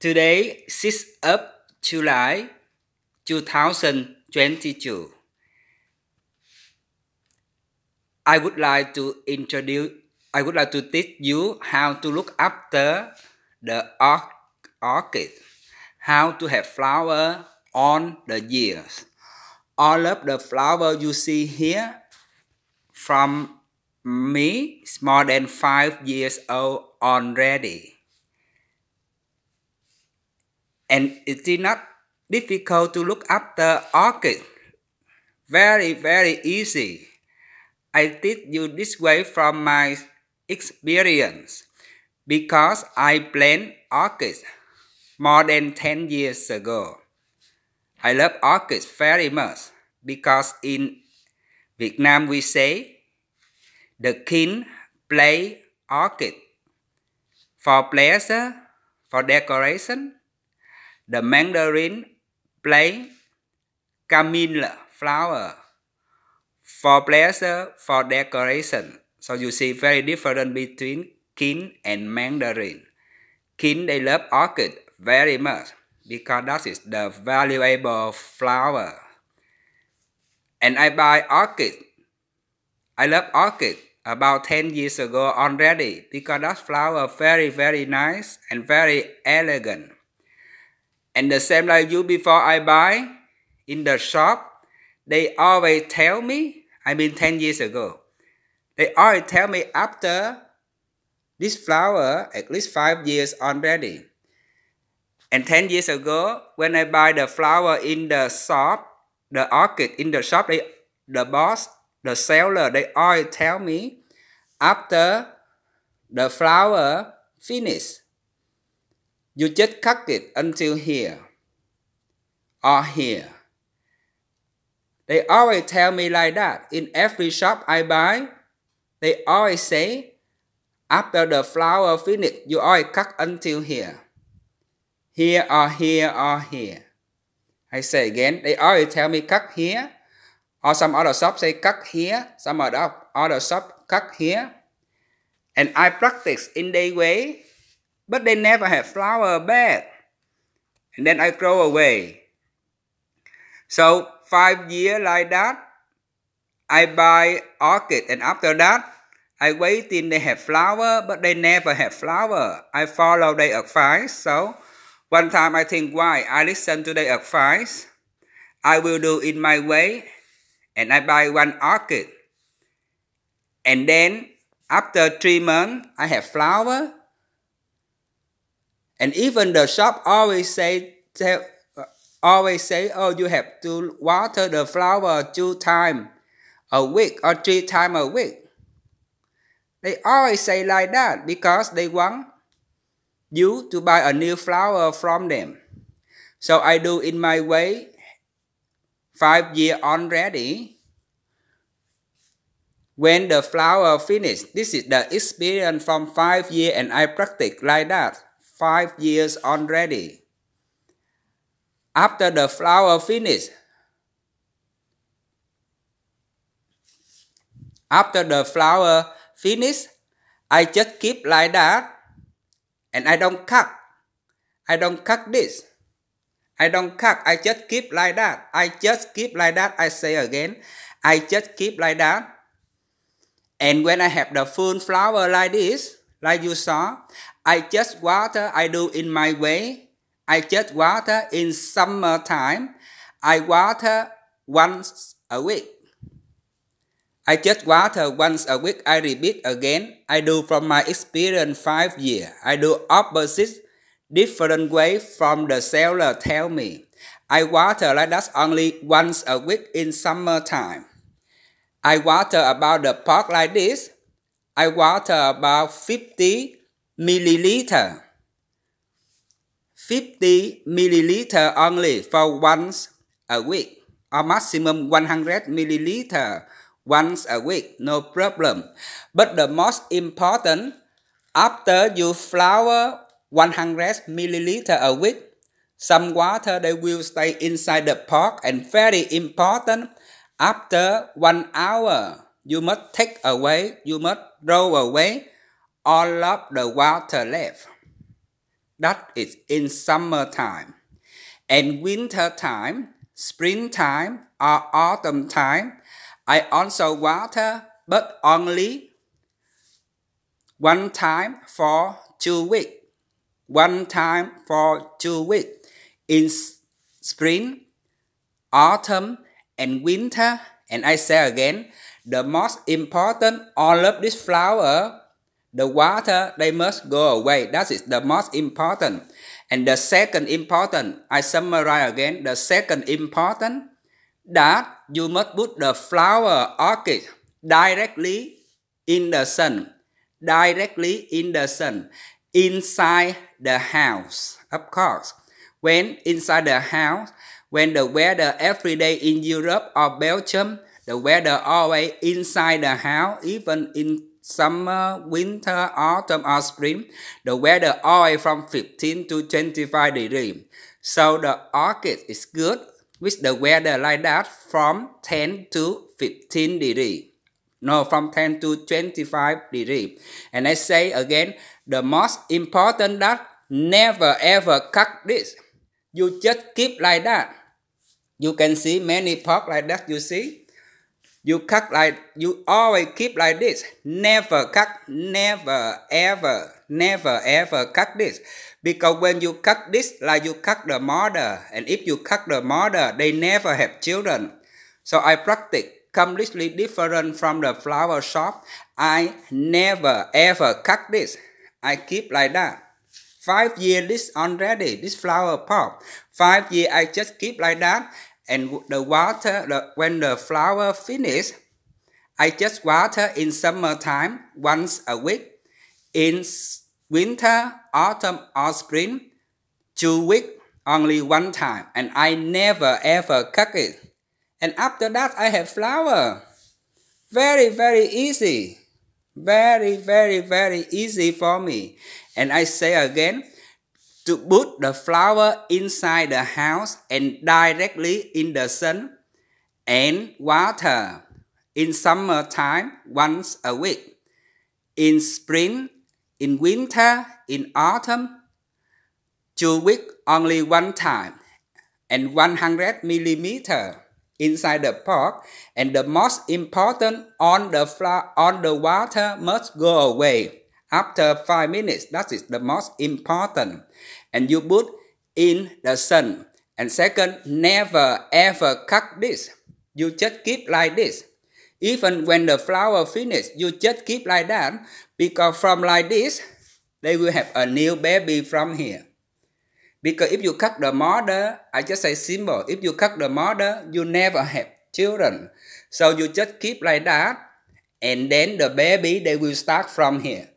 Today, 6th of July 2022. I would like to introduce, I would like to teach you how to look after the orchid, how to have flower on the years. All of the flower you see here from me, is more than five years old already. And it is not difficult to look after orchids. Very, very easy. I teach you this way from my experience because I plant orchids more than 10 years ago. I love orchids very much because in Vietnam we say the king play orchid for pleasure, for decoration, the mandarin plain camilla flower for pleasure, for decoration. So you see very different between king and mandarin. King, they love orchid very much because that is the valuable flower. And I buy orchid. I love orchid about 10 years ago already because that flower very, very nice and very elegant. And the same like you before I buy in the shop, they always tell me, I mean 10 years ago, they always tell me after this flower at least five years already. And 10 years ago, when I buy the flower in the shop, the orchid in the shop, they, the boss, the seller, they always tell me after the flower finish, You just cut it until here or here. They always tell me like that in every shop I buy. They always say, after the flower finish, you always cut until here. Here or here or here. I say again, they always tell me cut here. Or some other shop say cut here. Some other, other shop cut here. And I practice in that way But they never have flower back. And then I grow away. So five year like that, I buy orchid and after that, I wait till they have flower, but they never have flower. I follow their advice. So one time I think why I listen to their advice. I will do it my way and I buy one orchid. And then after three months, I have flower and even the shop always say tell, always say, oh, you have to water the flower two times a week or three times a week. They always say like that because they want you to buy a new flower from them. So I do in my way five year already. When the flower finished, this is the experience from five year and I practice like that five years already. After the flower finish, after the flower finish, I just keep like that and I don't cut. I don't cut this. I don't cut. I just keep like that. I just keep like that. I say again. I just keep like that. And when I have the full flower like this, like you saw, I just water, I do in my way. I just water in summertime. I water once a week. I just water once a week. I repeat again. I do from my experience five years. I do opposite different way from the seller tell me. I water like that only once a week in summertime. I water about the park like this. I water about 50 milliliter. 50 milliliter only for once a week or maximum 100 milliliter once a week, no problem. But the most important, after you flower 100 milliliter a week, some water they will stay inside the pot and very important, after one hour, you must take away, you must throw away all of the water left. That is in summertime. And wintertime, springtime, or autumn time, I also water, but only one time for two weeks. One time for two weeks. In spring, autumn, and winter, and I say again, the most important all of this flower the water, they must go away. That is the most important. And the second important, I summarize again, the second important, that you must put the flower orchid directly in the sun, directly in the sun, inside the house, of course. When inside the house, when the weather every day in Europe or Belgium, the weather always inside the house, even in summer, winter, autumn, or spring. The weather always from 15 to 25 degrees. So the orchid is good with the weather like that from 10 to 15 degrees. No, from 10 to 25 degrees. And I say again, the most important that never ever cut this. You just keep like that. You can see many pot like that, you see. You cut like you always keep like this. Never cut, never ever, never ever cut this. Because when you cut this, like you cut the mother, and if you cut the mother, they never have children. So I practice completely different from the flower shop. I never ever cut this. I keep like that. Five years this already, this flower pot. Five years I just keep like that. and the water the, when the flower finish, i just water in summertime once a week in winter autumn or spring two weeks only one time and i never ever cut it and after that i have flower very very easy very very very easy for me and i say again to put the flower inside the house and directly in the sun and water in summertime once a week, in spring, in winter, in autumn, two week only one time, and 100 millimeter inside the pot, and the most important on the flower on the water must go away after five minutes. That is the most important. and you put in the sun. And second, never ever cut this. You just keep like this. Even when the flower finish, you just keep like that. Because from like this, they will have a new baby from here. Because if you cut the mother, I just say simple, if you cut the mother, you never have children. So you just keep like that, and then the baby, they will start from here.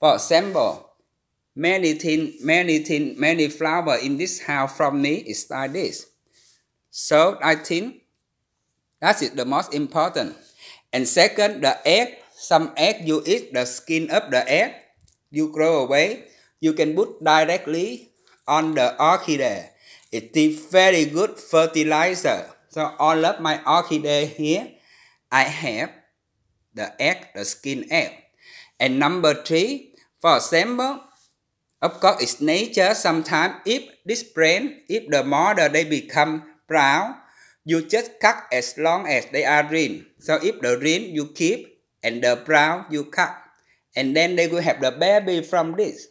For example, Many thing, many thing, many flower in this house from me is like this. So I think that is the most important. And second, the egg. Some egg you eat the skin of the egg. You grow away. You can put directly on the orchid. It is very good fertilizer. So all of my orchid here, I have the egg, the skin egg. And number three, for example, Of course, its nature sometimes if this disciplined, if the mother they become brown, you just cut as long as they are green. So if the green you keep and the brown you cut. And then they will have the baby from this.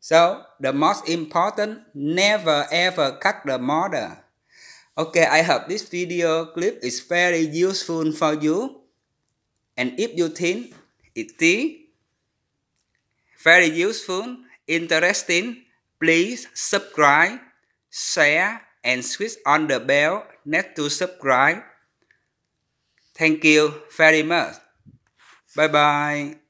So the most important, never ever cut the mother. Okay, I hope this video clip is very useful for you. And if you think it's very useful, interesting, please subscribe, share, and switch on the bell next to subscribe. Thank you very much. Bye bye.